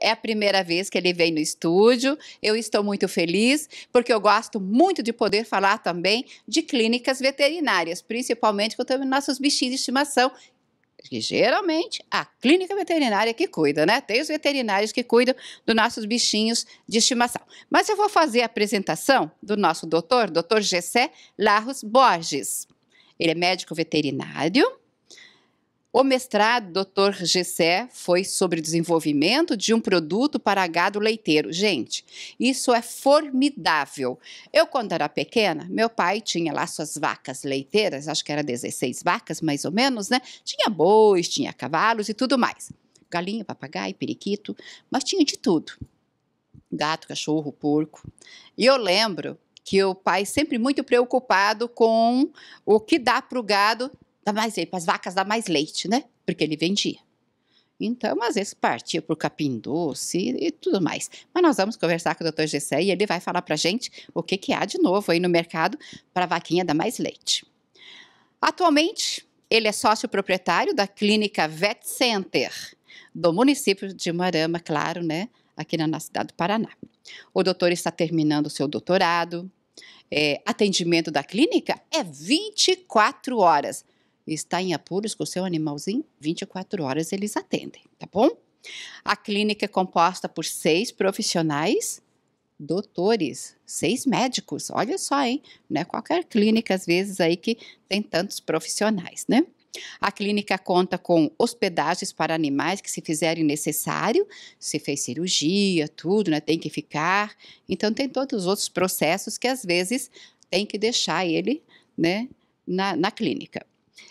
É a primeira vez que ele vem no estúdio. Eu estou muito feliz, porque eu gosto muito de poder falar também de clínicas veterinárias, principalmente quando temos nossos bichinhos de estimação, que geralmente a clínica veterinária que cuida, né? Tem os veterinários que cuidam dos nossos bichinhos de estimação. Mas eu vou fazer a apresentação do nosso doutor, doutor Gessé Larros Borges. Ele é médico veterinário, o mestrado Dr. Gessé foi sobre desenvolvimento de um produto para gado leiteiro. Gente, isso é formidável. Eu, quando era pequena, meu pai tinha lá suas vacas leiteiras, acho que era 16 vacas, mais ou menos, né? Tinha bois, tinha cavalos e tudo mais. Galinha, papagaio, periquito, mas tinha de tudo. Gato, cachorro, porco. E eu lembro que o pai sempre muito preocupado com o que dá para o gado dá mais leite, para as vacas dá mais leite, né? Porque ele vendia. Então, às vezes, partia para o capim doce e, e, tudo mais. Mas nós vamos conversar com o Dr. Gessé e ele vai falar para gente o que, que há de novo aí no mercado para a vaquinha dar mais leite. Atualmente, ele é sócio proprietário da clínica Vet Center, do município de Marama, claro, né? Aqui na, na cidade do Paraná. O doutor está terminando o seu doutorado. É, atendimento da clínica é 24 horas está em apuros com o seu animalzinho, 24 horas eles atendem, tá bom? A clínica é composta por seis profissionais, doutores, seis médicos. Olha só, hein? Não é qualquer clínica, às vezes, aí que tem tantos profissionais, né? A clínica conta com hospedagens para animais que se fizerem necessário, se fez cirurgia, tudo, né? Tem que ficar. Então tem todos os outros processos que às vezes tem que deixar ele, né, na, na clínica.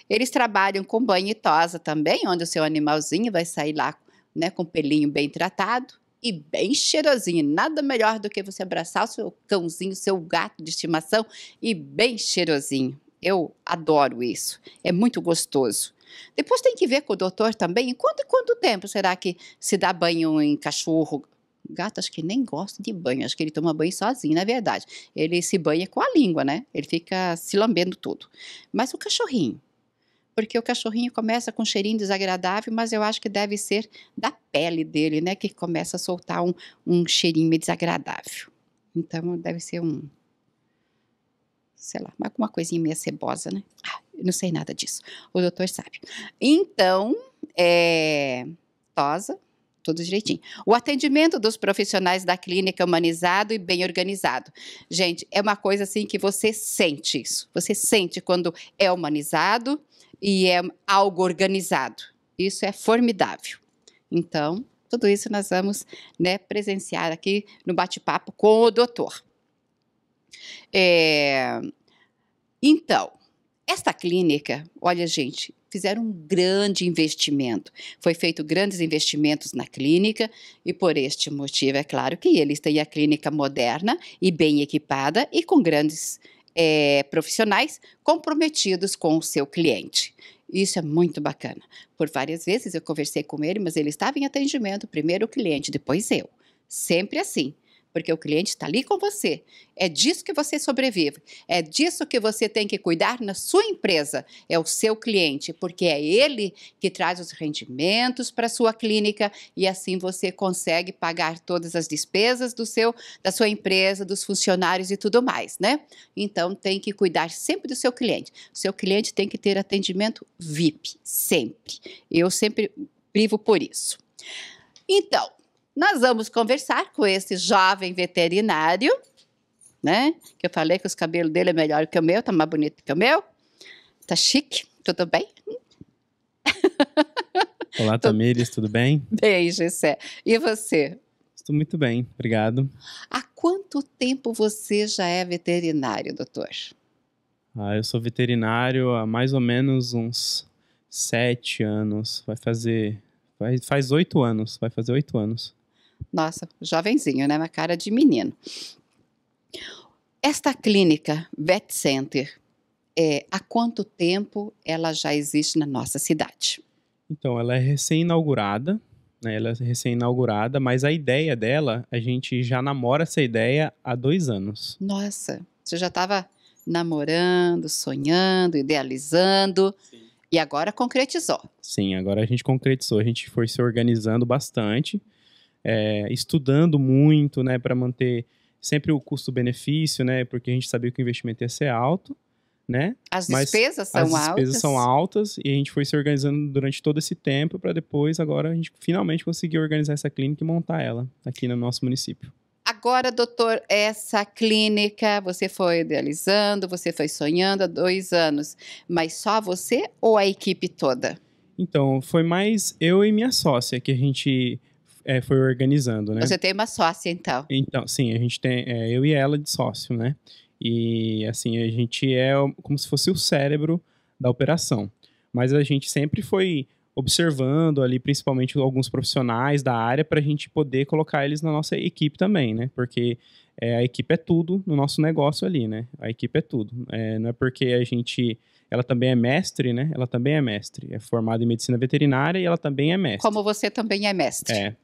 Eles trabalham com banho e tosa também, onde o seu animalzinho vai sair lá né, com o pelinho bem tratado e bem cheirosinho. Nada melhor do que você abraçar o seu cãozinho, seu gato de estimação e bem cheirosinho. Eu adoro isso, é muito gostoso. Depois tem que ver com o doutor também, em quanto e quanto tempo será que se dá banho em cachorro? Gato, acho que nem gosta de banho, acho que ele toma banho sozinho, na verdade. Ele se banha com a língua, né? Ele fica se lambendo tudo. Mas o cachorrinho, porque o cachorrinho começa com um cheirinho desagradável, mas eu acho que deve ser da pele dele, né? Que começa a soltar um, um cheirinho meio desagradável. Então deve ser um. Sei lá, alguma coisinha meio cebosa, né? Ah, não sei nada disso. O doutor sabe. Então, é. Tosa, tudo direitinho. O atendimento dos profissionais da clínica humanizado e bem organizado. Gente, é uma coisa assim que você sente isso. Você sente quando é humanizado e é algo organizado. Isso é formidável. Então, tudo isso nós vamos né, presenciar aqui no bate-papo com o doutor. É... Então, esta clínica, olha, gente, fizeram um grande investimento. Foi feito grandes investimentos na clínica e por este motivo é claro que eles têm a clínica moderna e bem equipada e com grandes é, profissionais comprometidos com o seu cliente. Isso é muito bacana. Por várias vezes eu conversei com ele, mas ele estava em atendimento, primeiro o cliente, depois eu. Sempre assim porque o cliente está ali com você. É disso que você sobrevive, é disso que você tem que cuidar na sua empresa, é o seu cliente, porque é ele que traz os rendimentos para a sua clínica e assim você consegue pagar todas as despesas do seu, da sua empresa, dos funcionários e tudo mais, né? Então tem que cuidar sempre do seu cliente. O seu cliente tem que ter atendimento VIP, sempre. Eu sempre privo por isso. Então, nós vamos conversar com esse jovem veterinário, né? Que eu falei que os cabelos dele é melhor que o meu, tá mais bonito que o meu. Tá chique, tudo bem? Olá, Tamires, tudo bem? Bem, Gessé. E você? Estou muito bem, obrigado. Há quanto tempo você já é veterinário, doutor? Ah, eu sou veterinário há mais ou menos uns sete anos. Vai fazer. faz oito anos. Vai fazer oito anos. Nossa, jovenzinho, né? Uma cara de menino. Esta clínica Vet Center, é, há quanto tempo ela já existe na nossa cidade? Então, ela é recém-inaugurada, né? Ela é recém-inaugurada, mas a ideia dela, a gente já namora essa ideia há dois anos. Nossa, você já estava namorando, sonhando, idealizando. Sim. E agora concretizou. Sim, agora a gente concretizou. A gente foi se organizando bastante é, estudando muito, né, para manter sempre o custo-benefício, né, porque a gente sabia que o investimento ia ser alto, né? As Mas despesas são altas. As despesas altas. são altas e a gente foi se organizando durante todo esse tempo para depois, agora, a gente finalmente conseguir organizar essa clínica e montar ela aqui no nosso município. Agora, doutor, essa clínica você foi idealizando, você foi sonhando há dois anos, mas só você ou a equipe toda? Então, foi mais eu e minha sócia que a gente é, foi organizando, né? Você tem uma sócia, então. Então, sim, a gente tem é, eu e ela de sócio, né? E assim, a gente é como se fosse o cérebro da operação. Mas a gente sempre foi observando ali, principalmente alguns profissionais da área, para a gente poder colocar eles na nossa equipe também, né? Porque é, a equipe é tudo no nosso negócio ali, né? A equipe é tudo. É, não é porque a gente. Ela também é mestre, né? Ela também é mestre. É formada em medicina veterinária e ela também é mestre. Como você também é mestre. É.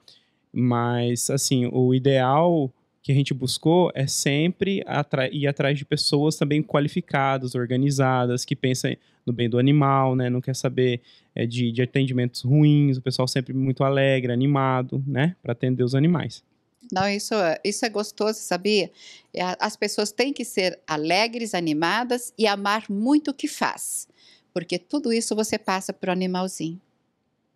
Mas, assim, o ideal que a gente buscou é sempre atra ir atrás de pessoas também qualificadas, organizadas, que pensam no bem do animal, né? Não quer saber é, de, de atendimentos ruins, o pessoal sempre muito alegre, animado, né? Para atender os animais. Não, isso, é, isso é gostoso, sabia? É, as pessoas têm que ser alegres, animadas e amar muito o que faz. Porque tudo isso você passa para o animalzinho.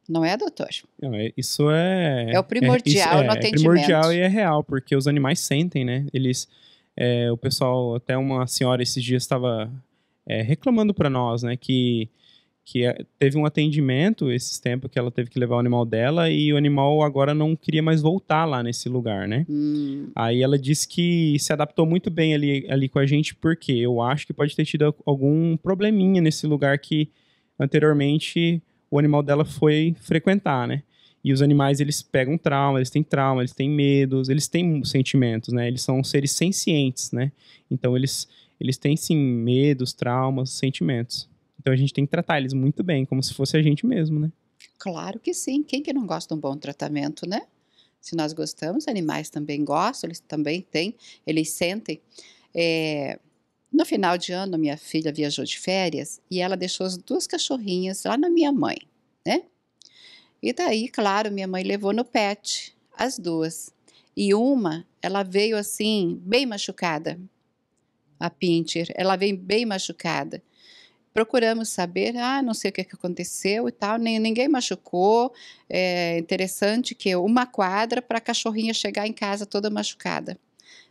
Não é, doutor? Não, é, isso é. É o é, primordial é, no é atendimento. É primordial e é real, porque os animais sentem, né? Eles. É, o pessoal, até uma senhora esses dias estava é, reclamando para nós, né, que, que teve um atendimento esses tempos que ela teve que levar o animal dela e o animal agora não queria mais voltar lá nesse lugar, né? Hum. Aí ela disse que se adaptou muito bem ali, ali com a gente, porque eu acho que pode ter tido algum probleminha nesse lugar que anteriormente o animal dela foi frequentar, né? E os animais, eles pegam trauma, eles têm trauma, eles têm medos, eles têm sentimentos, né? Eles são seres sencientes, né? Então, eles, eles têm, sim, medos, traumas, sentimentos. Então, a gente tem que tratar eles muito bem, como se fosse a gente mesmo, né? Claro que sim. Quem que não gosta de um bom tratamento, né? Se nós gostamos, animais também gostam, eles também têm, eles sentem. É, no final de ano, minha filha viajou de férias e ela deixou as duas cachorrinhas lá na minha mãe, né? E daí, claro, minha mãe levou no pet as duas. E uma, ela veio assim, bem machucada, a Pinter. Ela veio bem machucada. Procuramos saber, ah, não sei o que aconteceu e tal, nem, ninguém machucou. É interessante que uma quadra para a cachorrinha chegar em casa toda machucada,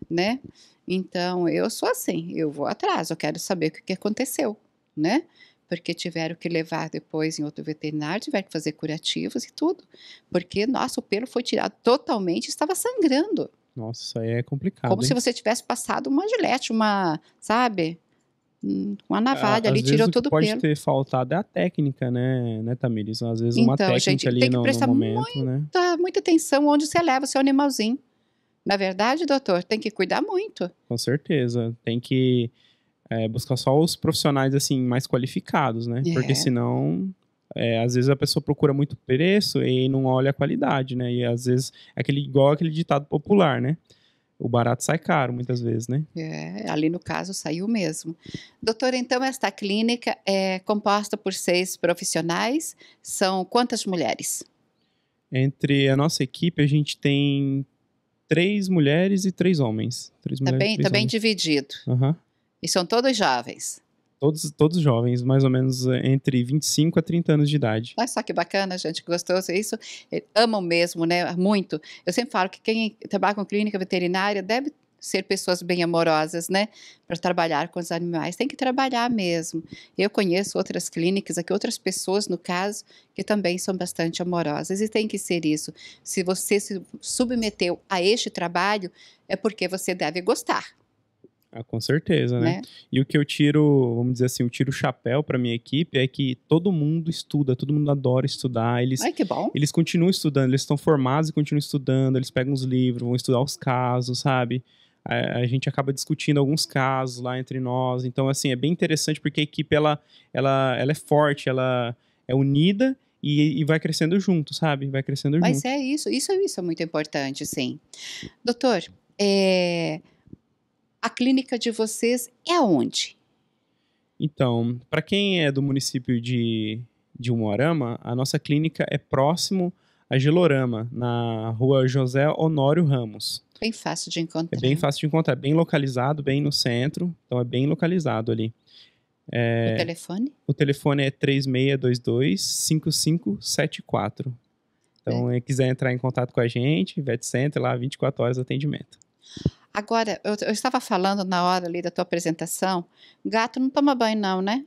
né? Então, eu sou assim, eu vou atrás, eu quero saber o que, aconteceu, né? Porque tiveram que levar depois em outro veterinário, tiveram que fazer curativos e tudo. Porque, nossa, o pelo foi tirado totalmente, estava sangrando. Nossa, isso aí é complicado. Como hein? se você tivesse passado uma gilete, uma, sabe? Hum, uma navalha à, ali, tirou tudo o pelo. pode ter faltado é a técnica, né, né Tamiris? Às vezes então, uma técnica gente, ali tem que no, prestar no momento, muita, né? muita atenção onde você leva o seu animalzinho. Na verdade, doutor, tem que cuidar muito. Com certeza. Tem que é, buscar só os profissionais assim mais qualificados, né? É. Porque senão é, às vezes a pessoa procura muito preço e não olha a qualidade, né? E às vezes é aquele, igual aquele ditado popular, né? O barato sai caro muitas vezes, né? É, ali no caso saiu mesmo. Doutor, então esta clínica é composta por seis profissionais. São quantas mulheres? Entre a nossa equipe, a gente tem três mulheres e três homens. Três tá mulheres, bem, tá homens. bem dividido. Uhum. E são todos jovens. Todos, todos jovens, mais ou menos eh, entre 25 a 30 anos de idade. Olha só que bacana, gente, que gostoso. Isso, amam mesmo, né? Muito. Eu sempre falo que quem trabalha com clínica veterinária deve ser pessoas bem amorosas, né? Para trabalhar com os animais. Tem que trabalhar mesmo. Eu conheço outras clínicas aqui, outras pessoas, no caso, que também são bastante amorosas. E tem que ser isso. Se você se submeteu a este trabalho, é porque você deve gostar. Ah, com certeza, né? né? E o que eu tiro, vamos dizer assim, eu tiro o chapéu para minha equipe é que todo mundo estuda, todo mundo adora estudar. Eles, Ai, que bom. Eles continuam estudando, eles estão formados e continuam estudando, eles pegam os livros, vão estudar os casos, sabe? a, a, gente acaba discutindo alguns casos lá entre nós. Então, assim, é bem interessante porque a equipe ela, ela, ela é forte, ela é unida e, e vai crescendo junto, sabe? Vai crescendo Mas junto. Mas é isso, isso, isso é muito importante, sim. Doutor, é... a clínica de vocês é aonde? Então, para quem é do município de, de Umuarama, a nossa clínica é próximo a Gelorama, na rua José Honório Ramos. Bem fácil de encontrar. É bem né? fácil de encontrar, bem localizado, bem no centro, então é bem localizado ali. É, o telefone? O telefone é 3622-5574. Então, é. é. quiser entrar em contato com a gente, Vet Center, lá 24 horas de atendimento. Agora, eu, eu, estava falando na hora ali da tua apresentação, gato não toma banho não, né?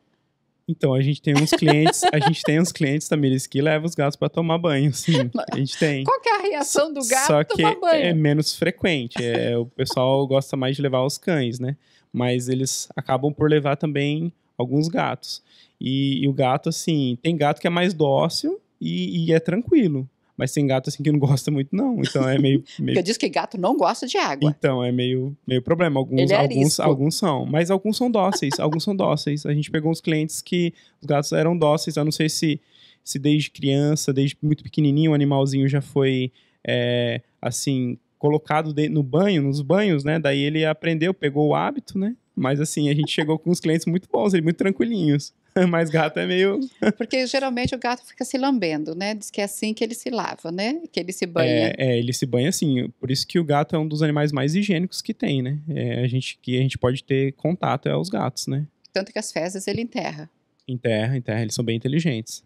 Então, a gente tem uns clientes, a gente tem uns clientes, Tamiris, que levam os gatos para tomar banho, sim. A gente tem. Qual é a reação do gato Só que é menos frequente. É, o pessoal gosta mais de levar os cães, né? Mas eles acabam por levar também alguns gatos. E, e o gato, assim, tem gato que é mais dócil e, e é tranquilo. Mas tem gato assim que não gosta muito, não. Então é meio. meio... Porque eu disse que gato não gosta de água. Então, é meio, meio problema. Alguns, é alguns, alguns são. Mas alguns são dóceis. alguns são dóceis. A gente pegou uns clientes que os gatos eram dóceis. Eu não sei se, se desde criança, desde muito pequenininho, o animalzinho já foi. É, assim, colocado no banho, nos banhos, né? Daí ele aprendeu, pegou o hábito, né? Mas assim, a gente chegou com uns clientes muito bons, muito tranquilinhos. Mas gato é meio. Porque geralmente o gato fica se lambendo, né? Diz que é assim que ele se lava, né? Que ele se banha. É, é ele se banha assim. Por isso que o gato é um dos animais mais higiênicos que tem, né? É, a gente, que a gente pode ter contato é os gatos, né? Tanto que as fezes ele enterra. Enterra, enterra. Eles são bem inteligentes.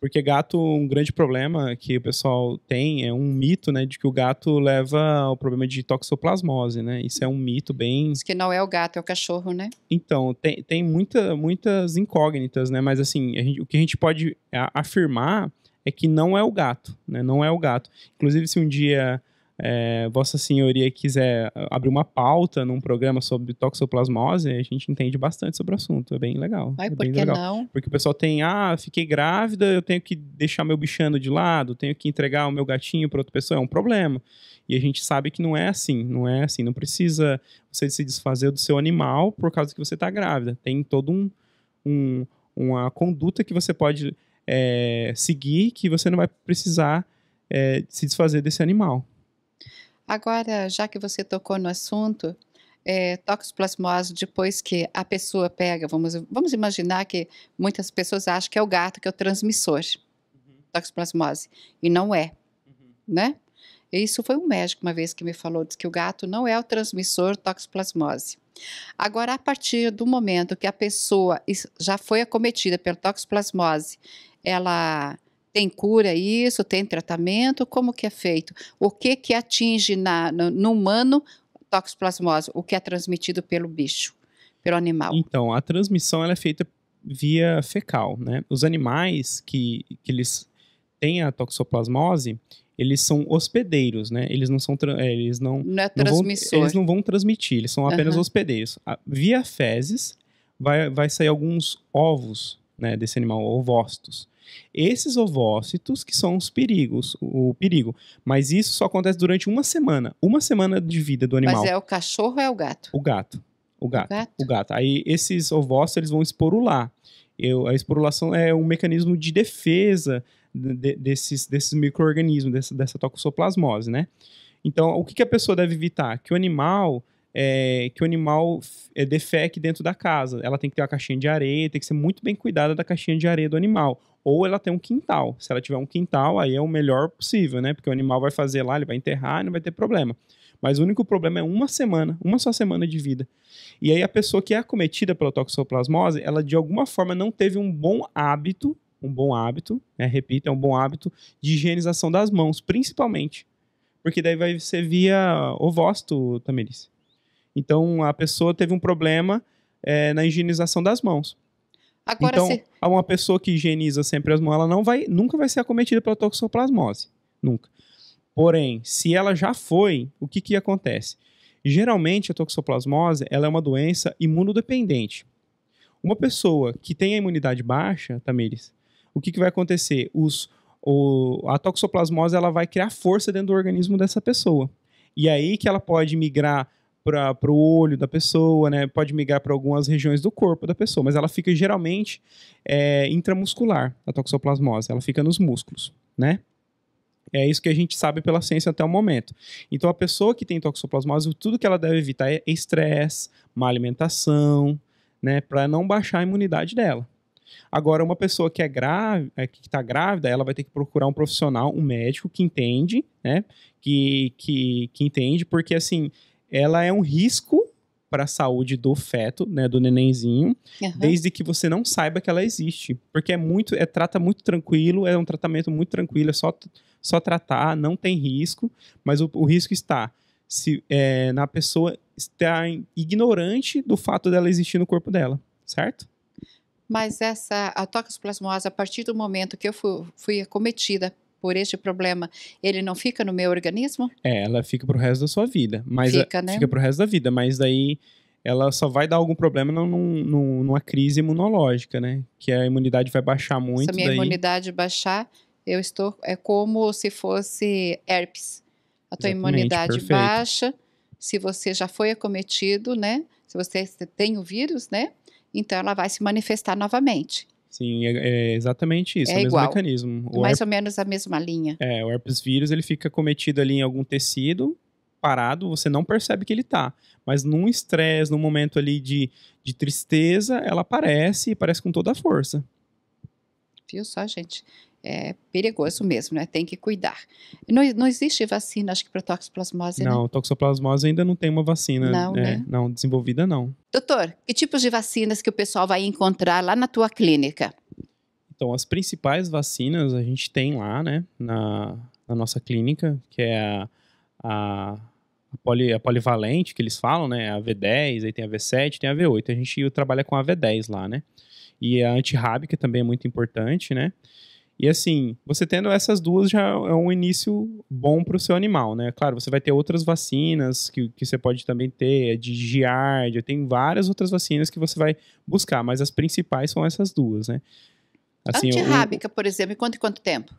Porque gato, um grande problema que o pessoal tem é um mito, né, de que o gato leva ao problema de toxoplasmose, né? Isso é um mito bem. Isso que não é o gato, é o cachorro, né? Então, tem, tem muita, muitas incógnitas, né? Mas assim, gente, o que a gente pode afirmar é que não é o gato, né? Não é o gato. Inclusive, se um dia é, Vossa Senhoria quiser ah, abrir uma pauta num programa sobre toxoplasmose, a gente entende bastante sobre o assunto. É bem legal. é por que legal. não? Porque o pessoal tem, ah, fiquei grávida, eu tenho que deixar meu bichano de lado, tenho que entregar o meu gatinho para outra pessoa. É um problema. E a gente sabe que não é assim, não é assim. Não precisa você se desfazer do seu animal por causa que você está grávida. Tem todo um, um, uma conduta que você pode é, seguir que você não vai precisar é, se desfazer desse animal. Agora, já que você tocou no assunto, é, eh, toxoplasmose depois que a pessoa pega, vamos, vamos imaginar que muitas pessoas acham que é o gato que é o transmissor, uhum. toxoplasmose, e não é, uhum. né? isso foi um médico uma vez que me falou, disse que o gato não é o transmissor toxoplasmose. Agora, a partir do momento que a pessoa já foi acometida pela toxoplasmose, ela tem cura isso? Tem tratamento? Como que é feito? O que que atinge na, no, no humano toxoplasmose? O que é transmitido pelo bicho, pelo animal? Então, a transmissão ela é feita via fecal, né? Os animais que, que eles têm a toxoplasmose, eles são hospedeiros, né? Eles não são é, eles não não, é não vão, eles não vão transmitir, eles são apenas uhum. hospedeiros. Via fezes vai, vai sair alguns ovos, né, desse animal, ovócitos. Esses ovócitos que são os perigos, o perigo. Mas isso só acontece durante uma semana. Uma semana de vida do animal. Mas é o cachorro ou é o gato? O gato. O gato. O gato. O gato. Aí esses ovócitos eles vão esporular. Eu, a esporulação é um mecanismo de defesa de, desses, desses micro-organismos, dessa, dessa toxoplasmose, né? Então, o que, que a pessoa deve evitar? Que o animal é, que o animal é, defeque dentro da casa. Ela tem que ter uma caixinha de areia, tem que ser muito bem cuidada da caixinha de areia do animal ou ela tem um quintal. Se ela tiver um quintal, aí é o melhor possível, né? Porque o animal vai fazer lá, ele vai enterrar e não vai ter problema. Mas o único problema é uma semana, uma só semana de vida. E aí a pessoa que é acometida pela toxoplasmose, ela de alguma forma não teve um bom hábito, um bom hábito, né? repito, é um bom hábito de higienização das mãos, principalmente. Porque daí vai ser via ovócito, Tamires. Então a pessoa teve um problema é, na higienização das mãos. Agora, então, se... uma pessoa que higieniza sempre as mãos, ela não vai, nunca vai ser acometida pela toxoplasmose. Nunca. Porém, se ela já foi, o que, que acontece? Geralmente, a toxoplasmose ela é uma doença imunodependente. Uma pessoa que tem a imunidade baixa, Tamires, o que, que vai acontecer? Os, o, a toxoplasmose ela vai criar força dentro do organismo dessa pessoa. E é aí que ela pode migrar para o olho da pessoa, né? Pode migrar para algumas regiões do corpo da pessoa, mas ela fica geralmente é, intramuscular, a toxoplasmose, ela fica nos músculos, né? É isso que a gente sabe pela ciência até o momento. Então, a pessoa que tem toxoplasmose, tudo que ela deve evitar é estresse, má alimentação, né, para não baixar a imunidade dela. Agora, uma pessoa que é grave, é, que está grávida, ela vai ter que procurar um profissional, um médico que entende, né, que, que, que entende, porque assim, ela é um risco para a saúde do feto, né, do nenenzinho, uhum. desde que você não saiba que ela existe, porque é muito, é trata muito tranquilo, é um tratamento muito tranquilo, é só só tratar, não tem risco, mas o, o risco está se é, na pessoa estar ignorante do fato dela existir no corpo dela, certo? Mas essa a toxoplasmose, a partir do momento que eu fui, fui acometida por este problema, ele não fica no meu organismo? É, ela fica pro resto da sua vida. Mas é, fica, a, né? Fica pro resto da vida, mas daí ela só vai dar algum problema numa crise imunológica, né? Que a imunidade vai baixar muito. Se a minha daí... imunidade baixar, eu estou. É como se fosse herpes. A tua Exatamente, imunidade perfeito. baixa. Se você já foi acometido, né? Se você tem o vírus, né? Então ela vai se manifestar novamente. Sim, é, é exatamente isso, é o mesmo mecanismo. O é Mais ou menos a mesma linha. É, o herpes vírus ele fica cometido ali em algum tecido, parado, você não percebe que ele tá. Mas num estresse, num momento ali de, de tristeza, ela aparece e aparece com toda a força. Viu só, gente? É perigoso mesmo, né? Tem que cuidar. Não, não existe vacina, acho que para toxoplasmose, né? Não, né? toxoplasmose ainda não tem uma vacina. Não, é, né? Não, desenvolvida não. Doutor, que tipos de vacinas que o pessoal vai encontrar lá na tua clínica? Então, as principais vacinas a gente tem lá, né? Na, na nossa clínica, que é a, a a, poli, a polivalente que eles falam, né? A V10, aí tem a V7, tem a V8. A gente trabalha com a V10 lá, né? e a anti-rab, que também é muito importante, né? E assim, você tendo essas duas já é um início bom para o seu animal, né? Claro, você vai ter outras vacinas que, que você pode também ter, é de giardia, tem várias outras vacinas que você vai buscar, mas as principais são essas duas, né? Assim, Antirrábica, por exemplo, e quanto e quanto tempo?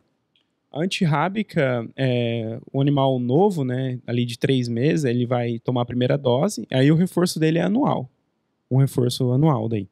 Antirrábica, é, o animal novo, né, ali de três meses, ele vai tomar a primeira dose, aí o reforço dele é anual. Um reforço anual daí.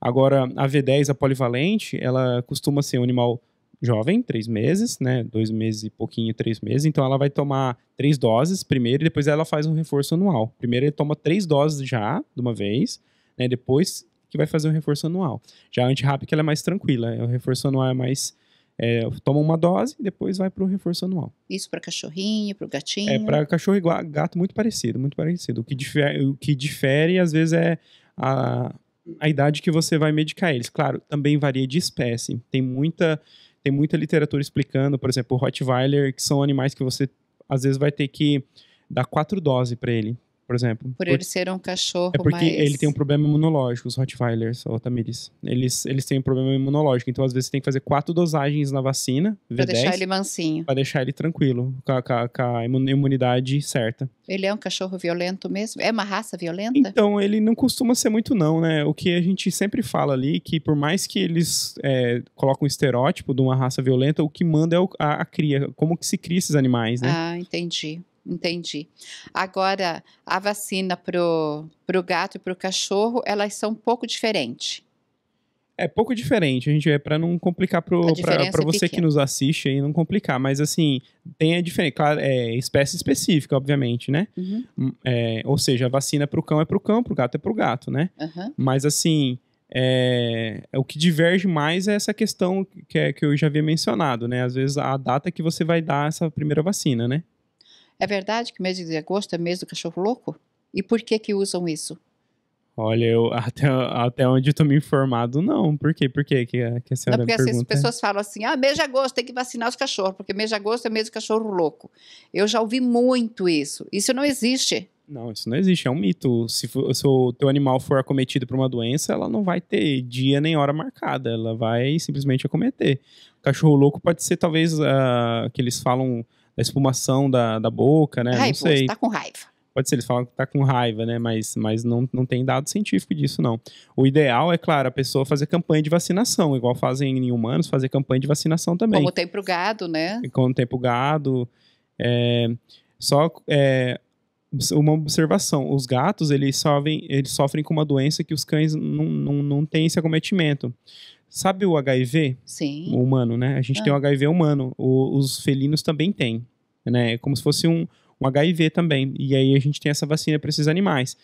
Agora, a V10, a polivalente, ela costuma ser um animal jovem, três meses, né? Dois meses e pouquinho, três meses. Então ela vai tomar três doses primeiro e depois ela faz um reforço anual. Primeiro ele toma três doses já, de uma vez, né? Depois que vai fazer um reforço anual. Já a antirrábica ela é mais tranquila, é, o reforço anual é mais. É, toma uma dose e depois vai para o reforço anual. Isso para cachorrinho, para o gatinho? É, para cachorro e gato, muito parecido, muito parecido. O que difere, o que difere às vezes, é a, a idade que você vai medicar eles. Claro, também varia de espécie. Tem muita, tem muita literatura explicando, por exemplo, o Rottweiler, que são animais que você às vezes vai ter que dar quatro doses para ele por exemplo. Por, por ele ser um cachorro É porque ele tem um problema imunológico, os Rottweilers ou Tamiris. Eles, eles têm um problema imunológico, então às vezes você tem que fazer quatro dosagens na vacina, V10. Pra deixar ele mansinho. Pra deixar ele tranquilo, com a, com a imunidade certa. Ele é um cachorro violento mesmo? É uma raça violenta? Então, ele não costuma ser muito não, né? O que a gente sempre fala ali, que por mais que eles é, colocam um estereótipo de uma raça violenta, o que manda é a, a cria, como que se cria esses animais, né? Ah, entendi. Entendi. Agora, a vacina para o gato e para o cachorro, elas são um pouco diferentes. É pouco diferente, a gente é para não complicar para é você que nos assiste aí, não complicar, mas assim, tem a diferença, claro, é espécie específica, obviamente, né? Uhum. Hum, é, ou seja, a vacina para o cão é para o cão, para o gato é para o gato, né? Uhum. Mas assim, é, é, o que diverge mais é essa questão que, é, que eu já havia mencionado, né? Às vezes a data que você vai dar essa primeira vacina, né? É verdade que o mês de agosto é mês do cachorro louco? E por que que usam isso? Olha, eu, até, até onde eu tô me informado, não. Por quê? Por quê que que a senhora não, é porque assim, pergunta? as pessoas falam assim, ah, mês de agosto tem que vacinar os cachorros, porque mês de agosto é mês do cachorro louco. Eu já ouvi muito isso. Isso não existe. Não, isso não existe, é um mito. Se, for, se o teu animal for acometido por uma doença, ela não vai ter dia nem hora marcada, ela vai simplesmente acometer. O cachorro louco pode ser, talvez, uh, que eles falam da espumação da, da boca, né? Raivoso, não sei. tá com raiva. Pode ser, eles falam que tá com raiva, né? Mas, mas não, não tem dado científico disso, não. O ideal é, claro, a pessoa fazer campanha de vacinação, igual fazem em humanos, fazer campanha de vacinação também. Como tem pro gado, né? Como tem pro gado. É, só é, uma observação: os gatos eles sofrem, eles sofrem com uma doença que os cães não, não, não têm esse acometimento. Sabe o HIV? Sim. O humano, né? A gente ah. tem o HIV humano. O, os felinos também têm. Né? É como se fosse um, um HIV também. E aí a gente tem essa vacina para esses animais.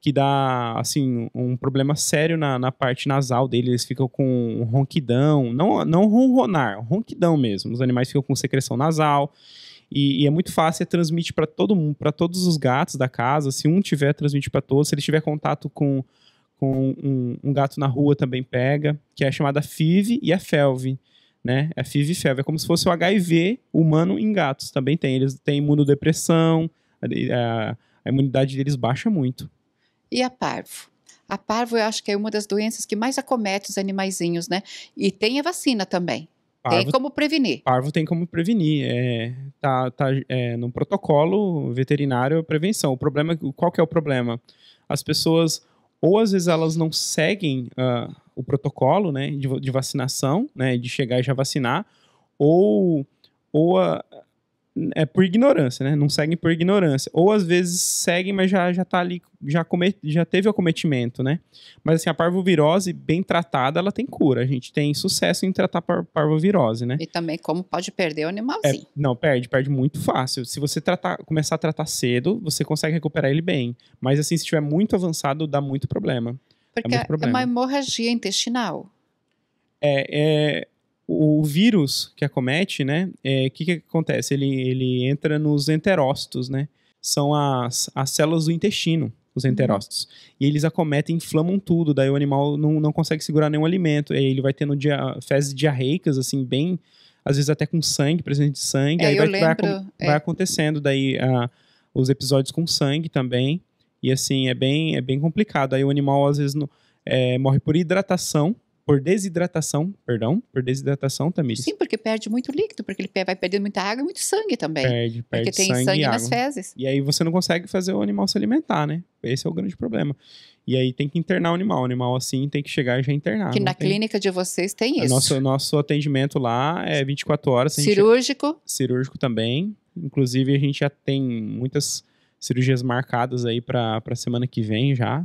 Que dá, assim, um problema sério na, na parte nasal deles. Eles ficam com um ronquidão. Não, não ronronar, ronquidão mesmo. Os animais ficam com secreção nasal. E, e, é muito fácil, transmite para todo mundo, para todos os gatos da casa. Se um tiver, transmite para todos. Se ele tiver contato com com um, um, gato na rua também pega, que é chamada FIV e a é FELV. Né? É FIV e FELV. É como se fosse o HIV humano em gatos. Também tem. Eles têm imunodepressão, a, a imunidade deles baixa muito. E a parvo? A parvo eu acho que é uma das doenças que mais acomete os animaizinhos, né? E tem a vacina também. Parvo, tem como prevenir. Parvo tem como prevenir. É, tá tá é, no protocolo veterinário é prevenção. O problema, qual que é o problema? As pessoas ou às vezes elas não seguem uh, o protocolo né, de, de, vacinação, né, de chegar e já vacinar, ou, ou a, é por ignorância, né? Não seguem por ignorância. Ou às vezes seguem, mas já, já tá ali, já, comet, já teve o cometimento, né? Mas assim, a parvovirose bem tratada, ela tem cura. A gente tem sucesso em tratar par parvovirose, né? E também como pode perder o é, animalzinho. É, não, perde, perde muito fácil. Se você tratar, começar a tratar cedo, você consegue recuperar ele bem. Mas assim, se tiver muito avançado, dá muito problema. Porque é, muito problema. é uma hemorragia intestinal. É, é, o vírus que acomete, né? O é, que, que acontece? Ele, ele entra nos enterócitos, né? São as, as células do intestino, os enterócitos. Uhum. E eles acometem, inflamam tudo, daí o animal não, não consegue segurar nenhum alimento. Aí ele vai tendo dia, fezes diarreicas, assim, bem. Às vezes até com sangue, presente de sangue. É, aí vai, lembro, vai, é. vai, acontecendo, daí a, os episódios com sangue também. E assim, é bem, é bem complicado. Aí o animal, às vezes, é, morre por hidratação por desidratação, perdão, por desidratação, também. Sim, porque perde muito líquido, porque ele vai perdendo muita água e muito sangue também. Perde, perde porque sangue tem sangue, e nas água. fezes. E aí você não consegue fazer o animal se alimentar, né? Esse é o grande problema. E aí tem que internar o animal. O animal assim tem que chegar e já internar. Que na tem... clínica de vocês tem isso. Nosso, nosso atendimento lá é 24 horas. Cirúrgico. Gente... Cirúrgico também. Inclusive, a gente já tem muitas cirurgias marcadas aí para semana que vem já.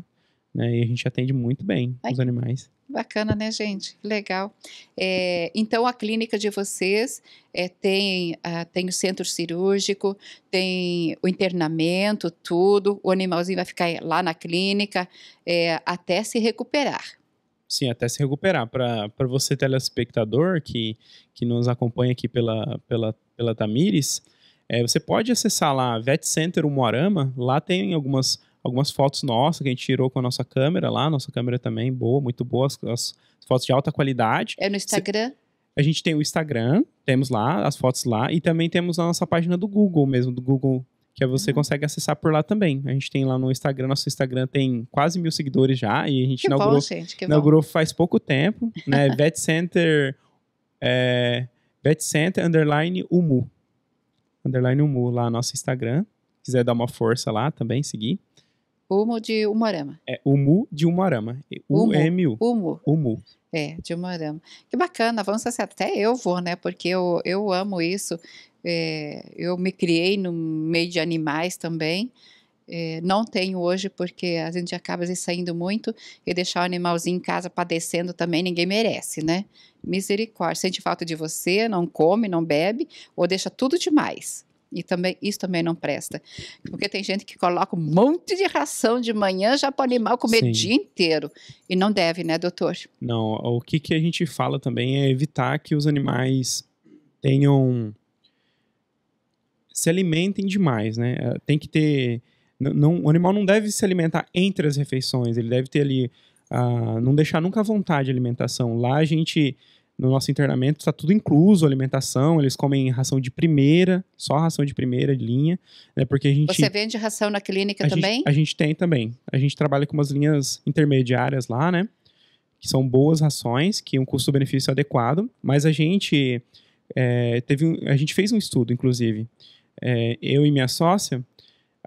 Né? E a gente atende muito bem Ai, os animais. Bacana, né, gente? Legal. É, então, a clínica de vocês é, tem, a, ah, tem o centro cirúrgico, tem o internamento, tudo. O animalzinho vai ficar é, lá na clínica é, até se recuperar. Sim, até se recuperar. Para você, telespectador, que, que nos acompanha aqui pela, pela, pela Tamires, é, você pode acessar lá Vet Center Moarama. Lá tem algumas algumas fotos nossas que a gente tirou com a nossa câmera lá. Nossa câmera também boa, muito boa, as, as fotos de alta qualidade. É no Instagram? A gente tem o Instagram, temos lá as fotos lá, e também temos a nossa página do Google mesmo, do Google que é você uhum. consegue acessar por lá também. A gente tem lá no Instagram, nosso Instagram tem quase mil seguidores já, e a gente que inaugurou, bom, gente, inaugurou bom. faz pouco tempo, né? Vet Center, é, Vet Center underline Umu, underline Umu lá nosso Instagram. Se quiser dar uma força lá também, seguir. Humo de umarama. É, Umu de umarama. U-M-U. Umu. Umu. É, de umarama. Que bacana, vamos assim, até eu vou, né? Porque eu, eu amo isso. É, eu me criei no meio de animais também. É, não tenho hoje, porque a gente acaba saindo muito e deixar o animalzinho em casa padecendo também, ninguém merece, né? Misericórdia. Sente falta de você, não come, não bebe, ou deixa tudo demais. E também, isso também não presta. Porque tem gente que coloca um monte de ração de manhã já para o animal comer Sim. o dia inteiro. E não deve, né, doutor? Não. O que, que a gente fala também é evitar que os animais tenham. se alimentem demais, né? Eh, tem que ter. Não, não, o animal não deve se alimentar entre as refeições, ele deve ter ali. Ah, não deixar nunca à vontade a alimentação. Lá a gente no nosso internamento está tudo incluso, alimentação, eles comem ração de primeira, só ração de primeira de linha, né? Porque a gente Você vende ração na clínica a também? Gente, a gente tem também. A gente trabalha com umas linhas intermediárias lá, né? Que são boas rações, que um custo-benefício adequado, mas a gente é, teve a gente fez um estudo, inclusive, é, eu e minha sócia,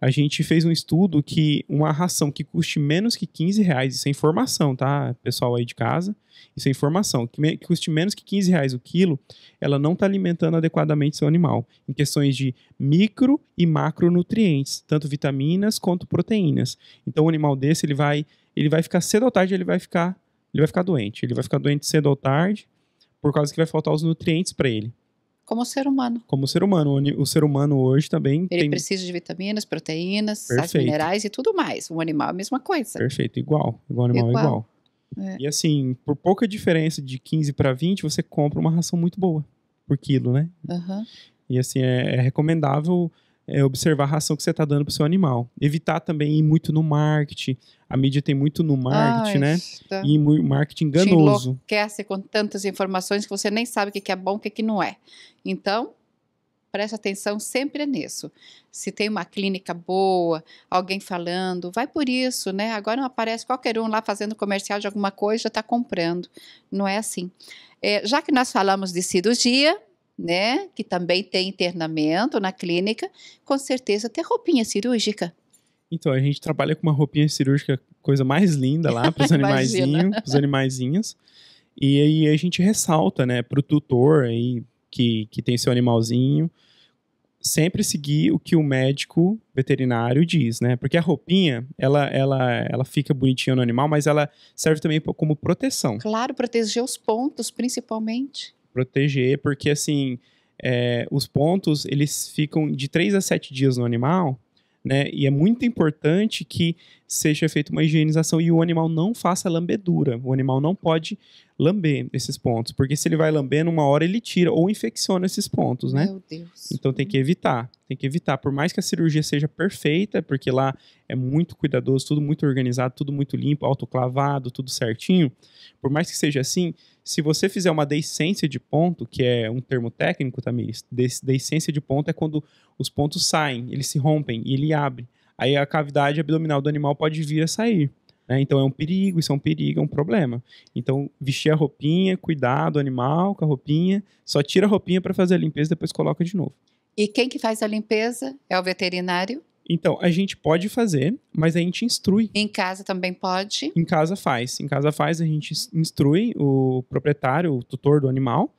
a gente fez um estudo que uma ração que custe menos que 15 reais, isso é informação, tá, pessoal aí de casa, isso é informação, que, me, que custe menos que 15 reais o quilo, ela não está alimentando adequadamente seu animal, em questões de micro e macronutrientes, tanto vitaminas quanto proteínas. Então, um animal desse, ele vai, ele vai ficar cedo ou tarde, ele vai ficar, ele vai ficar doente, ele vai ficar doente cedo ou tarde, por causa que vai faltar os nutrientes para ele. Como ser humano. Como ser humano. O ser humano hoje também. Ele tem... precisa de vitaminas, proteínas, sais minerais e tudo mais. O animal é a mesma coisa. Perfeito, igual. Igual animal é igual. é igual. É. E assim, por pouca diferença de 15 para 20, você compra uma ração muito boa por quilo, né? Uhum. E assim, é, é recomendável é, observar a ração que você está dando para o seu animal. Evitar também ir muito no marketing. A mídia tem muito no marketing, né? Tá. E marketing enganoso. Te enlouquece com tantas informações que você nem sabe o que é bom e o que não é. Então, preste atenção sempre nisso. Se tem uma clínica boa, alguém falando, vai por isso, né? Agora não aparece qualquer um lá fazendo comercial de alguma coisa, já está comprando. Não é assim. É, já que nós falamos de cirurgia, né, que também tem internamento na clínica, com certeza até roupinha cirúrgica. Então, a gente trabalha com uma roupinha cirúrgica, coisa mais linda lá para os animaizinhos, os animaizinhos. E aí a gente ressalta, né, para o tutor aí que, que tem seu animalzinho, sempre seguir o que o médico veterinário diz, né? Porque a roupinha, ela, ela, ela fica bonitinha no animal, mas ela serve também como proteção. Claro, proteger os pontos, principalmente proteger, porque assim, é, os pontos eles ficam de 3 a 7 dias no animal, né? E é muito importante que seja feita uma higienização e o animal não faça lambedura. O animal não pode lamber esses pontos, porque se ele vai lambendo, uma hora ele tira ou infecciona esses pontos, né? Meu Deus. Então tem que evitar, tem que evitar. Por mais que a cirurgia seja perfeita, porque lá é muito cuidadoso, tudo muito organizado, tudo muito limpo, autoclavado, tudo certinho. Por mais que seja assim, se você fizer uma deiscência de ponto, que é um termo técnico também, deiscência de ponto é quando os pontos saem, eles se rompem e ele abre. Aí a cavidade abdominal do animal pode vir a sair. Né? Então é um perigo, isso é um perigo, é um problema. Então vestir a roupinha, cuidar do animal com a roupinha, só tira a roupinha para fazer a limpeza e depois coloca de novo. E quem que faz a limpeza? É o veterinário? Então, a gente pode fazer, mas a gente instrui. Em casa também pode? Em casa faz. Em casa faz, a gente instrui o proprietário, o tutor do animal,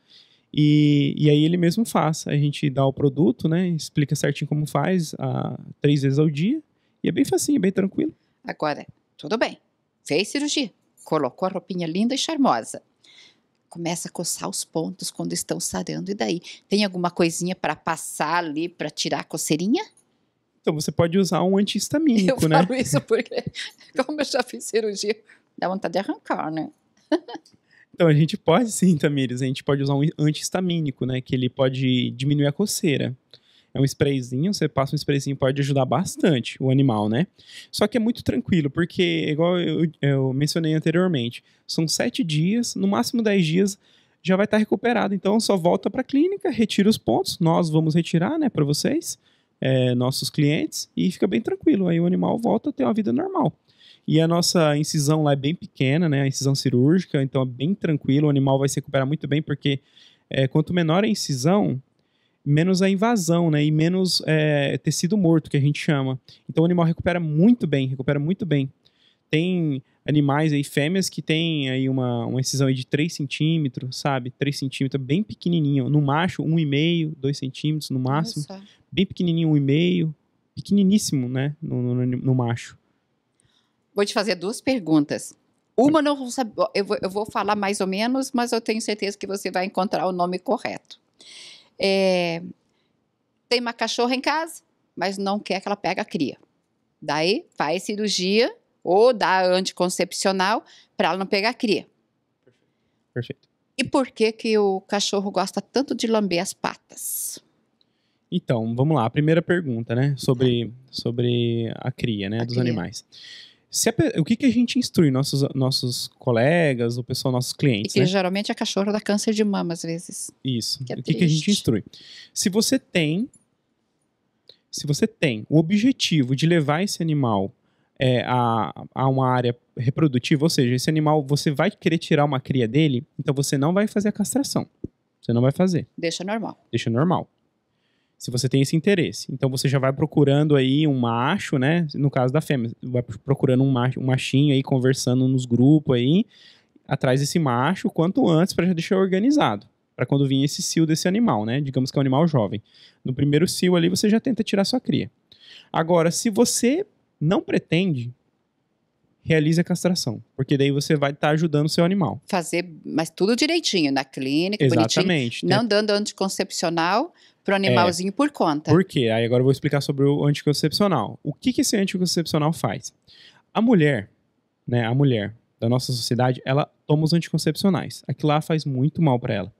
e, e aí ele mesmo faz. A gente dá o produto, né? Explica certinho como faz, a, três vezes ao dia. E é bem facinho, é bem tranquilo. Agora, tudo bem. Fez cirurgia, colocou a roupinha linda e charmosa. Começa a coçar os pontos quando estão sarando. E daí? Tem alguma coisinha para passar ali para tirar a coceirinha? Então você pode usar um antihistamínico, né? Eu falo isso porque, como eu já fiz cirurgia, dá vontade de arrancar, né? Então, a gente pode sim, Tamires, a gente pode usar um antihistamínico, né? Que ele pode diminuir a coceira. É um sprayzinho, você passa um sprayzinho, pode ajudar bastante o animal, né? Só que é muito tranquilo, porque, igual eu, eu mencionei anteriormente, são sete dias, no máximo dez dias, já vai estar recuperado. Então, só volta para a clínica, retira os pontos, nós vamos retirar, né, para vocês é, nossos clientes e fica bem tranquilo. Aí o animal volta a ter uma vida normal. E a nossa incisão lá é bem pequena, né? A incisão cirúrgica, então é bem tranquilo. O animal vai se recuperar muito bem, porque é, quanto menor a incisão, menos a invasão, né? E menos é, tecido morto, que a gente chama. Então o animal recupera muito bem, recupera muito bem. Tem animais aí, fêmeas, que tem aí uma, uma incisão aí de 3 centímetros, sabe? 3 centímetros, bem pequenininho. No macho, 1,5, 2 centímetros no máximo. Nossa. Bem pequenininho, 1,5. Pequeniníssimo, né? No, no, no, macho. Vou te fazer duas perguntas. Uma não vou saber, eu vou, eu vou falar mais ou menos, mas eu tenho certeza que você vai encontrar o nome correto. É, tem uma cachorra em casa, mas não quer que ela pega a cria. Daí faz cirurgia ou dar anticoncepcional para ela não pegar cria. Perfeito. E por que que o cachorro gosta tanto de lamber as patas? Então, vamos lá, a primeira pergunta, né, sobre, tá. sobre a cria, né, a dos cria. animais. A, o que, que a gente instrui nossos, nossos colegas, o pessoal, nossos clientes? E que né? geralmente a cachorra dá câncer de mama às vezes. Isso. Que é o que, que a gente instrui? Se você tem, se você tem o objetivo de levar esse animal é, a, a uma área reprodutiva, ou seja, esse animal você vai querer tirar uma cria dele, então você não vai fazer a castração. Você não vai fazer. Deixa normal. Deixa normal. Se você tem esse interesse. Então você já vai procurando aí um macho, né? No caso da fêmea, vai procurando um, macho, um machinho aí, conversando nos grupos aí, atrás desse macho, quanto antes, para já deixar organizado para quando vir esse cio desse animal, né? Digamos que é um animal jovem. No primeiro cio ali você já tenta tirar sua cria. Agora, se você não pretende, realize a castração, porque daí você vai estar tá ajudando o seu animal. Fazer, mas tudo direitinho, na clínica, Exatamente. Tem... Não dando anticoncepcional para o animalzinho é, por conta. Por quê? Aí agora eu vou explicar sobre o anticoncepcional. O que, que esse anticoncepcional faz? A mulher, né, a mulher da nossa sociedade, ela toma os anticoncepcionais. Aquilo lá faz muito mal para ela.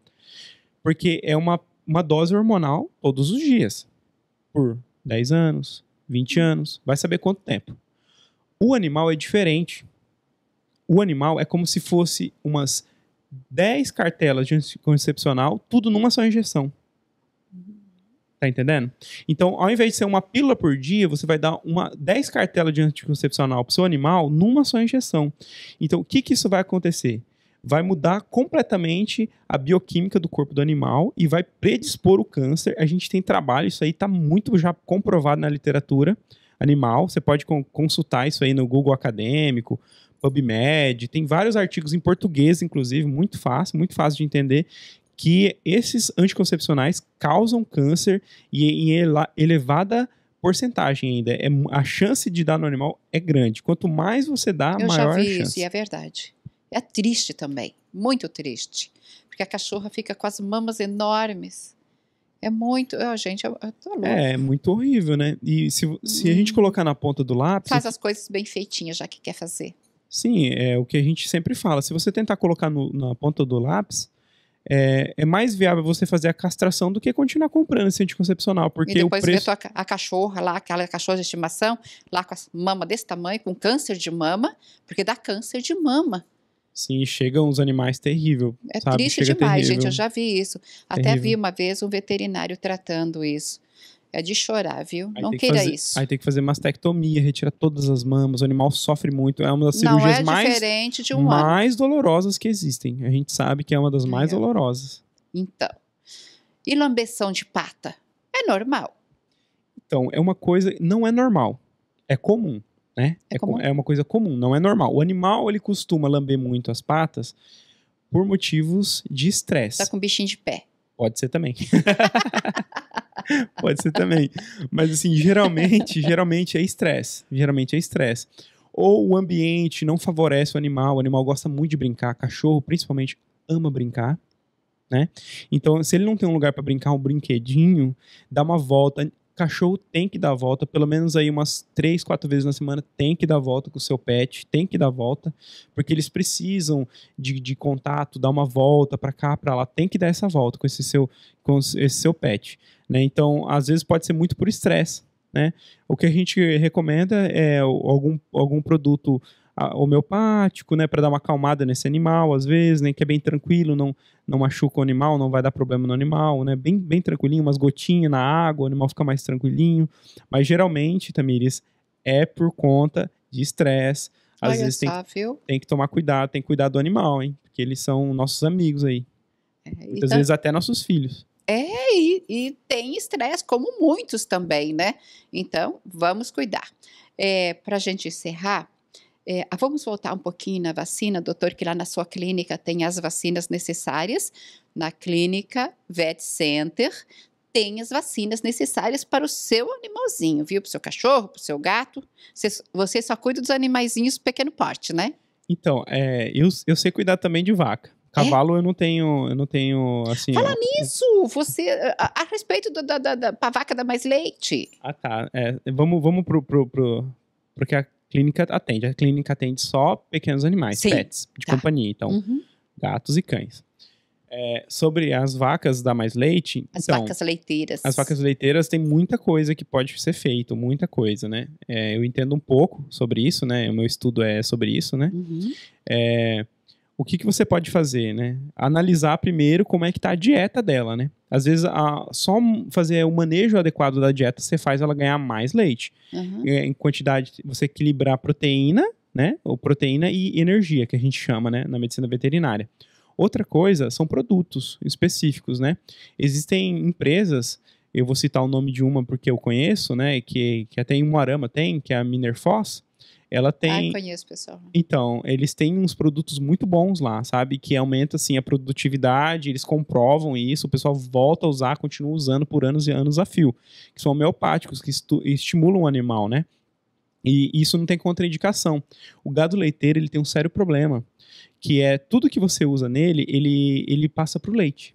Porque é uma, uma dose hormonal todos os dias, por 10 anos, 20 anos, vai saber quanto tempo. O animal é diferente. O animal é como se fosse umas 10 cartelas de anticoncepcional, tudo numa só injeção. Tá entendendo? Então, ao invés de ser uma pílula por dia, você vai dar uma 10 cartelas de anticoncepcional para o seu animal numa só injeção. Então, o que, que isso vai acontecer? vai mudar completamente a bioquímica do corpo do animal e vai predispor o câncer. A gente tem trabalho, isso aí está muito já comprovado na literatura animal. Você pode consultar isso aí no Google Acadêmico, PubMed, tem vários artigos em português, inclusive, muito fácil, muito fácil de entender, que esses anticoncepcionais causam câncer e em elevada porcentagem ainda. É, a chance de dar no animal é grande. Quanto mais você dá, Eu maior a chance. Eu já vi isso, e é verdade. É triste também, muito triste, porque a cachorra fica com as mamas enormes. É muito. Oh, gente, eu, eu tô É, é muito horrível, né? E se, se a gente uhum. colocar na ponta do lápis. Faz as coisas bem feitinhas, já que quer fazer. Sim, é o que a gente sempre fala. Se você tentar colocar no, na ponta do lápis, é, é, mais viável você fazer a castração do que continuar comprando esse anticoncepcional, porque e depois o preço... vê a, a cachorra lá, aquela cachorra de estimação, lá com a mama desse tamanho, com câncer de mama, porque dá câncer de mama. Sim, chegam os animais terrível. É sabe? triste Chega demais, terrível. gente. Eu já vi isso. Terrível. Até vi uma vez um veterinário tratando isso. É de chorar, viu? Aí não queira que fazer, isso. Aí tem que fazer mastectomia, retirar todas as mamas. O animal sofre muito. É uma das cirurgias é mais, um mais dolorosas que existem. A gente sabe que é uma das mais é. dolorosas. Então. E lambeção de pata? É normal. Então, é uma coisa. Não é normal. É comum né? É, é, é, uma coisa comum, não é normal. O animal, ele costuma lamber muito as patas por motivos de estresse. Tá com bichinho de pé. Pode ser também. Pode ser também. Mas assim, geralmente, geralmente é estresse. Geralmente é estresse. Ou o ambiente não favorece o animal, o animal gosta muito de brincar, cachorro principalmente ama brincar. Né? Então, se ele não tem um lugar para brincar, um brinquedinho, dá uma volta, cachorro tem que dar volta, pelo menos aí umas três, quatro vezes na semana, tem que dar volta com o seu pet, tem que dar volta, porque eles precisam de, de contato, dar uma volta para cá, para lá, tem que dar essa volta com esse seu, com esse seu pet. Né? Então, às vezes pode ser muito por estresse. Né? O que a gente recomenda é algum, algum produto homeopático, né, para dar uma acalmada nesse animal, às vezes, né, que é bem tranquilo, não, não machuca o animal, não vai dar problema no animal, né, bem, bem tranquilinho, umas gotinhas na água, o animal fica mais tranquilinho, mas geralmente, Tamires, é por conta de estresse, às Olha vezes tem, que, tem que tomar cuidado, tem que cuidar do animal, hein, porque eles são nossos amigos aí, é, muitas vezes até nossos filhos. É, e, e tem estresse, como muitos também, né? Então, vamos cuidar. É, Para a gente encerrar, é, ah, vamos voltar um pouquinho na vacina, doutor, que lá na sua clínica tem as vacinas necessárias. Na clínica Vet Center tem as vacinas necessárias para o seu animalzinho, viu? Para o seu cachorro, para o seu gato. Você, você só cuida dos animaizinhos pequeno porte, né? Então, é, eu, eu sei cuidar também de vaca. Cavalo é? eu não tenho, eu não tenho, assim... Fala eu, nisso! Você, a, a respeito do, da, da, da, da vaca dar mais leite. Ah, tá. É, vamos vamos pro, pro, pro, porque que a clínica atende. A clínica atende só pequenos animais, Sim. pets, de tá. companhia, então, uhum. gatos e cães. É, sobre as vacas da mais leite. As então, vacas leiteiras. As vacas leiteiras tem muita coisa que pode ser feito, muita coisa, né? É, eu entendo um pouco sobre isso, né? O meu estudo é sobre isso, né? Uhum. É, o que, que você pode fazer, né? Analisar primeiro como é que está a dieta dela, né? Às vezes, a, só fazer o manejo adequado da dieta, você faz ela ganhar mais leite. Uhum. Em quantidade, você equilibrar proteína, né? Ou proteína e energia, que a gente chama, né? Na medicina veterinária. Outra coisa são produtos específicos, né? Existem empresas, eu vou citar o nome de uma porque eu conheço, né? Que, que até em Moarama tem, que é a Minerfos. Ela ah, tem. Ah, conheço, pessoal. Então, eles têm uns produtos muito bons lá, sabe? Que aumenta, assim, a produtividade, eles comprovam isso, o pessoal volta a usar, continua usando por anos e anos a fio. Que são homeopáticos, que estimulam o animal, né? E isso não tem contraindicação. O gado leiteiro, ele tem um sério problema, que é tudo que você usa nele, ele, ele passa para o leite.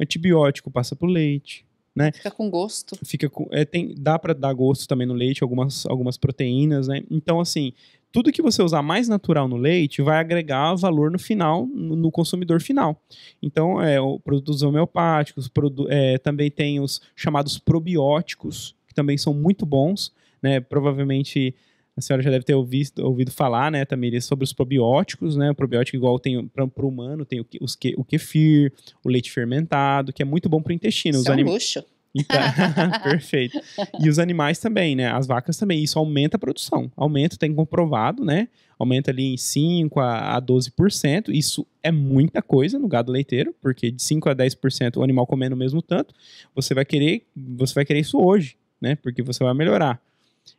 Antibiótico passa para o leite né? Fica com gosto. Fica com, é, tem, dá para dar gosto também no leite, algumas, algumas proteínas, né? Então, assim, tudo que você usar mais natural no leite vai agregar valor no final, no, consumidor final. Então, é, produtos homeopáticos, produ é, também tem os chamados probióticos, que também são muito bons, né? Provavelmente a senhora já deve ter ouvido, ouvido falar, né, Tamires, sobre os probióticos, né? O probiótico igual tem para o humano, tem o, os que, o kefir, o leite fermentado, que é muito bom para o intestino. Isso os é anim... um luxo. Então, perfeito. E os animais também, né? As vacas também. Isso aumenta a produção. Aumenta, tem comprovado, né? Aumenta ali em 5 a, a 12%. Isso é muita coisa no gado leiteiro, porque de 5 a 10% o animal comendo o mesmo tanto, você vai querer, você vai querer isso hoje, né? Porque você vai melhorar.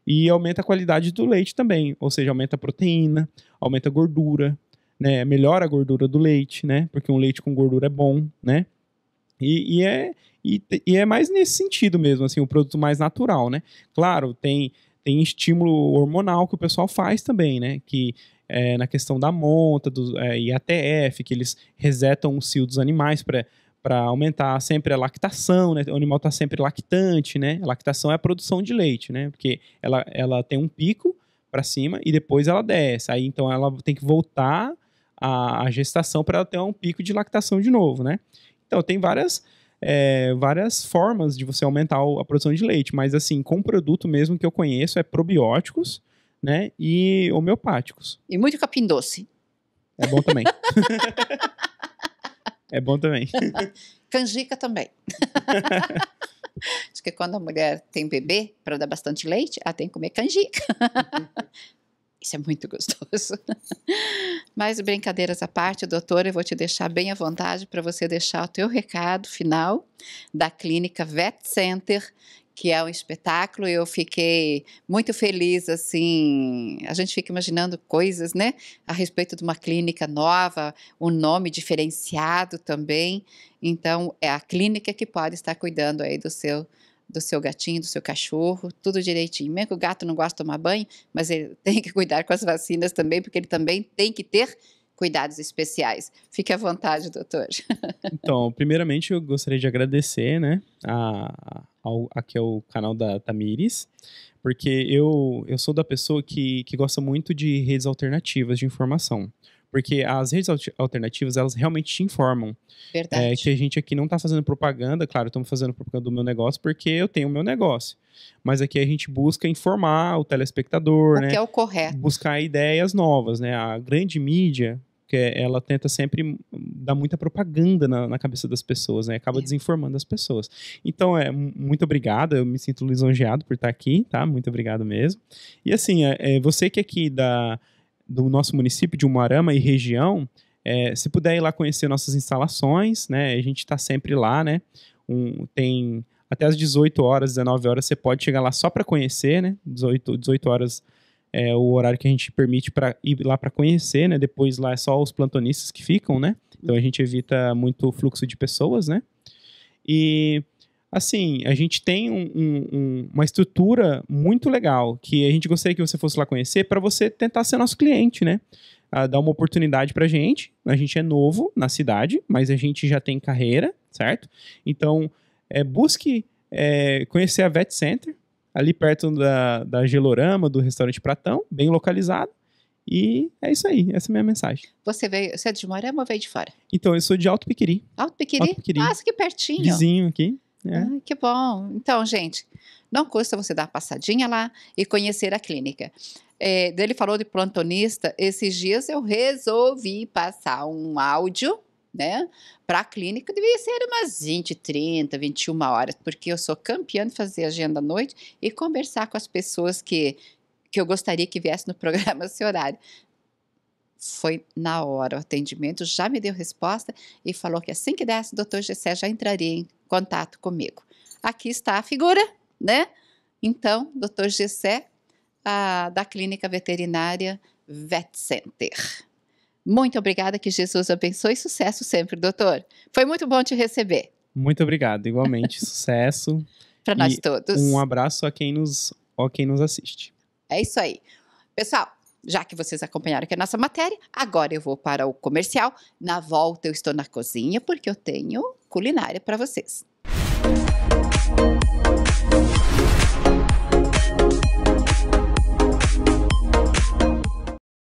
E aumenta a qualidade do leite também, ou seja, aumenta a proteína, aumenta a gordura, né? Melhora a gordura do leite, né? Porque um leite com gordura é bom, né? E, e é, e, e, é mais nesse sentido mesmo, assim, o produto mais natural, né? Claro, tem, tem estímulo hormonal que o pessoal faz também, né? Que é, na questão da monta do, é, eh, ATF, que eles resetam o cio dos animais para para aumentar sempre a lactação, né? O animal está sempre lactante, né? A lactação é a produção de leite, né? Porque ela, ela tem um pico para cima e depois ela desce. Aí então ela tem que voltar a, a gestação para ela ter um pico de lactação de novo, né? Então tem várias é, várias formas de você aumentar a produção de leite, mas assim, com o produto mesmo que eu conheço é probióticos, né? E homeopáticos. E muito capim doce. É bom também. É bom também. Canjica também. Acho que quando a mulher tem bebê, para dar bastante leite, ela tem que comer canjica. Uhum. Isso é muito gostoso. Mas brincadeiras à parte, doutora, eu vou te deixar bem à vontade para você deixar o teu recado final da clínica Vet Center, que é um espetáculo. Eu fiquei muito feliz, assim. A gente fica imaginando coisas, né, a respeito de uma clínica nova, um nome diferenciado também. Então, é a clínica que pode estar cuidando aí do seu do seu gatinho, do seu cachorro, tudo direitinho. Mesmo que o gato não gosta de tomar banho, mas ele tem que cuidar com as vacinas também, porque ele também tem que ter cuidados especiais. Fique à vontade, doutor. Então, primeiramente eu gostaria de agradecer, né, a, ao, aqui é o canal da Tamires, porque eu, eu sou da pessoa que, que gosta muito de redes alternativas de informação porque as redes alternativas elas realmente te informam. Verdade. É, que a gente aqui não está fazendo propaganda, claro, estamos fazendo propaganda do meu negócio porque eu tenho o meu negócio. Mas aqui a gente busca informar o telespectador, o né? Que é o correto. Buscar ideias novas, né? A grande mídia porque ela tenta sempre dar muita propaganda na, na cabeça das pessoas, né? Acaba é. desinformando as pessoas. Então, é, muito obrigado, eu me sinto lisonjeado por estar aqui, tá? Muito obrigado mesmo. E assim, é, é você que é aqui da, do nosso município de Umarama e região, é, se puder ir lá conhecer nossas instalações, né? A gente está sempre lá, né? Um, tem até às 18 horas, 19 horas, você pode chegar lá só para conhecer, né? 18, 18 horas é o horário que a gente permite para ir lá para conhecer, né? Depois lá é só os plantonistas que ficam, né? Então a gente evita muito fluxo de pessoas, né? E assim, a gente tem um, um, uma estrutura muito legal que a gente gostaria que você fosse lá conhecer para você tentar ser nosso cliente, né? Ah, dar uma oportunidade para gente. A gente é novo na cidade, mas a gente já tem carreira, certo? Então, é, busque é, conhecer a Vet Center, ali perto da, da Gelorama, do restaurante Pratão, bem localizado. E é isso aí, essa é a minha mensagem. Você veio, você é de Moarama ou veio de fora? Então, eu sou de Alto Piquiri. Alto Piquiri? Alto Piquiri. Nossa, que pertinho. Vizinho aqui. É. Ah, que bom. Então, gente, não custa você dar uma passadinha lá e conhecer a clínica. É, ele falou de plantonista, esses dias eu resolvi passar um áudio né? Para a clínica devia ser umas 20, 30, 21 horas, porque eu sou campeã de fazer agenda à noite e conversar com as pessoas que, que eu gostaria que viesse no programa esse horário. Foi na hora o atendimento, já me deu resposta e falou que assim que desse, o doutor Gessé já entraria em contato comigo. Aqui está a figura, né? Então, doutor Gessé, a, da Clínica Veterinária Vet Center. Muito obrigada, que Jesus abençoe e sucesso sempre, doutor. Foi muito bom te receber. Muito obrigado, igualmente, sucesso. Para nós todos. Um abraço a quem nos, a quem nos assiste. É isso aí. Pessoal, já que vocês acompanharam aqui a nossa matéria, agora eu vou para o comercial. Na volta eu estou na cozinha porque eu tenho culinária para vocês.